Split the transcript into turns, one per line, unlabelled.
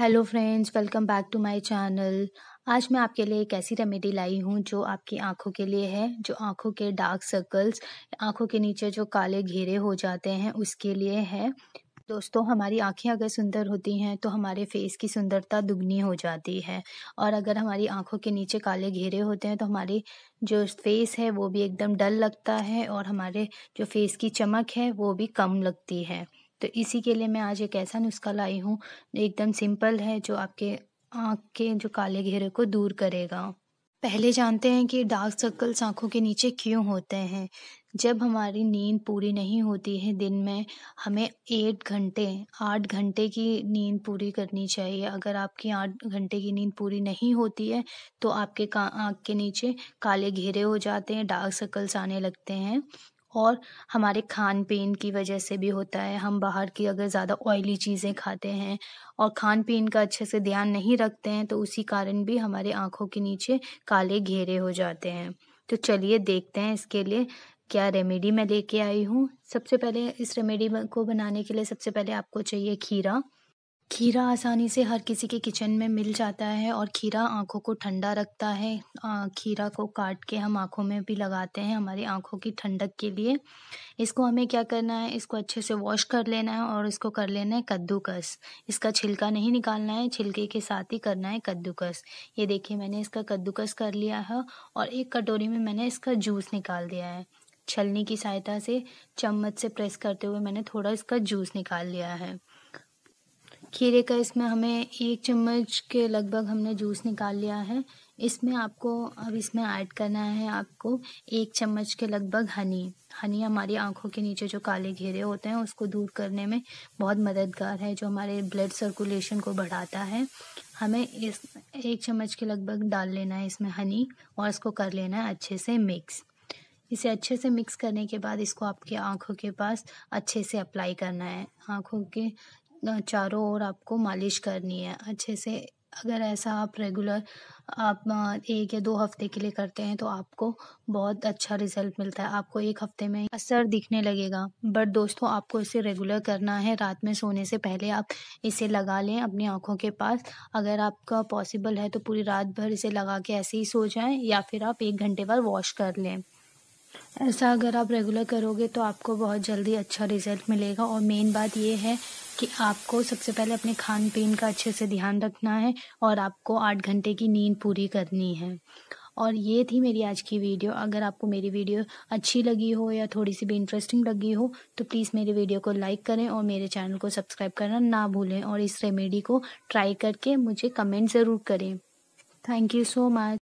hello friends welcome back to my channel आज मैं आपके लिए एक ऐसी रेमेडी लाई हूँ जो आपकी आंखों के लिए है जो आंखों के डार्क सर्कल्स आंखों के नीचे जो काले घेरे हो जाते हैं उसके लिए है दोस्तों हमारी आंखें अगर सुंदर होती हैं तो हमारे फेस की सुंदरता दुगनी हो जाती है और अगर हमारी आंखों के नीचे काले घेरे होते हैं तो हमारी जो फेस है वो भी एकदम डल लगता है और हमारे जो फेस की चमक है वो भी कम लगती है तो इसी के लिए मैं आज एक ऐसा नुस्खा लाई हूँ एकदम सिंपल है जो आपके आँख के जो काले घेरे को दूर करेगा पहले जानते हैं कि डार्क सर्कल्स आँखों के नीचे क्यों होते हैं जब हमारी नींद पूरी नहीं होती है दिन में हमें एट घंटे आठ घंटे की नींद पूरी करनी चाहिए अगर आपकी आठ घंटे की नींद पूरी नहीं होती है तो आपके आँख के नीचे काले घेरे हो जाते हैं डार्क सर्कल्स आने लगते हैं और हमारे खान पीन की वजह से भी होता है हम बाहर की अगर ज़्यादा ऑयली चीज़ें खाते हैं और खान पीन का अच्छे से ध्यान नहीं रखते हैं तो उसी कारण भी हमारे आँखों के नीचे काले घेरे हो जाते हैं तो चलिए देखते हैं इसके लिए क्या रेमेडी मैं लेके आई हूँ सबसे पहले इस रेमेडी को बनाने के लिए सबसे पहले आपको चाहिए खीरा खीरा आसानी से हर किसी के किचन में मिल जाता है और खीरा आँखों को ठंडा रखता है खीरा को काट के हम आँखों में भी लगाते हैं हमारी आँखों की ठंडक के लिए इसको हमें क्या करना है इसको अच्छे से वॉश कर लेना है और इसको कर लेना है कद्दूकस इसका छिलका नहीं निकालना है छिलके के साथ ही करना है कद्दूकस ये देखिए मैंने इसका कद्दूकस कर लिया है और एक कटोरी में मैंने इसका जूस निकाल दिया है छलनी की सहायता से चम्मच से प्रेस करते हुए मैंने थोड़ा इसका जूस निकाल लिया है खीरे का इसमें हमें एक चम्मच के लगभग हमने जूस निकाल लिया है इसमें आपको अब इसमें ऐड करना है आपको एक चम्मच के लगभग हनी हनी हमारी आंखों के नीचे जो काले घेरे होते हैं उसको दूर करने में बहुत मददगार है जो हमारे ब्लड सर्कुलेशन को बढ़ाता है हमें इस एक चम्मच के लगभग डाल लेना है इसमें हनी और इसको कर लेना है अच्छे से मिक्स इसे अच्छे से मिक्स करने के बाद इसको आपके आँखों के पास अच्छे से अप्लाई करना है आँखों के चारों ओर आपको मालिश करनी है अच्छे से अगर ऐसा आप रेगुलर आप एक या दो हफ्ते के लिए करते हैं तो आपको बहुत अच्छा रिजल्ट मिलता है आपको एक हफ्ते में असर दिखने लगेगा बट दोस्तों आपको इसे रेगुलर करना है रात में सोने से पहले आप इसे लगा लें अपनी आँखों के पास अगर आपका पॉसिबल है तो पूरी रात भर इसे लगा के ऐसे ही सो जाएं या फिर आप एक घंटे बाद वॉश कर लें ऐसा अगर आप रेगुलर करोगे तो आपको बहुत जल्दी अच्छा रिजल्ट मिलेगा और मेन बात यह है कि आपको सबसे पहले अपने खान पीन का अच्छे से ध्यान रखना है और आपको आठ घंटे की नींद पूरी करनी है और ये थी मेरी आज की वीडियो अगर आपको मेरी वीडियो अच्छी लगी हो या थोड़ी सी भी इंटरेस्टिंग लगी हो तो प्लीज़ मेरी वीडियो को लाइक करें और मेरे चैनल को सब्सक्राइब करना ना भूलें और इस रेमेडी को ट्राई करके मुझे कमेंट ज़रूर करें थैंक यू सो मच